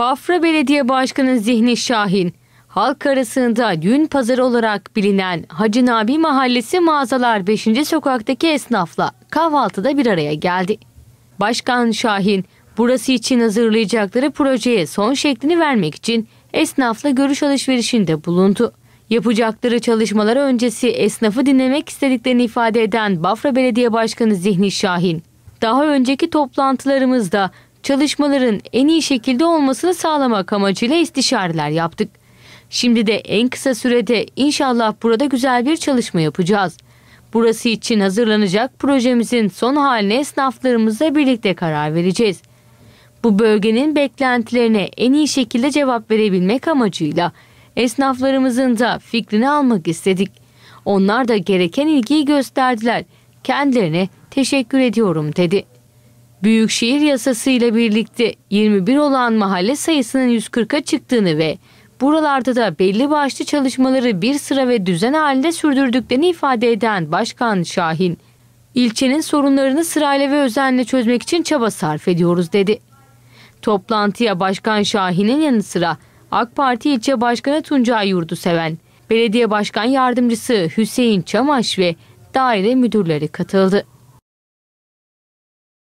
Bafra Belediye Başkanı Zihni Şahin, halk arasında yün pazarı olarak bilinen Hacı Nabi Mahallesi mağazalar 5. sokaktaki esnafla kahvaltıda bir araya geldi. Başkan Şahin, burası için hazırlayacakları projeye son şeklini vermek için esnafla görüş alışverişinde bulundu. Yapacakları çalışmalar öncesi esnafı dinlemek istediklerini ifade eden Bafra Belediye Başkanı Zihni Şahin, daha önceki toplantılarımızda çalışmaların en iyi şekilde olmasını sağlamak amacıyla istişareler yaptık. Şimdi de en kısa sürede inşallah burada güzel bir çalışma yapacağız. Burası için hazırlanacak projemizin son haline esnaflarımızla birlikte karar vereceğiz. Bu bölgenin beklentilerine en iyi şekilde cevap verebilmek amacıyla esnaflarımızın da fikrini almak istedik. Onlar da gereken ilgiyi gösterdiler. Kendilerine teşekkür ediyorum dedi. Büyükşehir yasası ile birlikte 21 olan mahalle sayısının 140'a çıktığını ve buralarda da belli başlı çalışmaları bir sıra ve düzen halinde sürdürdüklerini ifade eden Başkan Şahin, ilçenin sorunlarını sırayla ve özenle çözmek için çaba sarf ediyoruz dedi. Toplantıya Başkan Şahin'in yanı sıra AK Parti ilçe başkanı Tuncay Yurduseven, belediye başkan yardımcısı Hüseyin Çamaş ve daire müdürleri katıldı.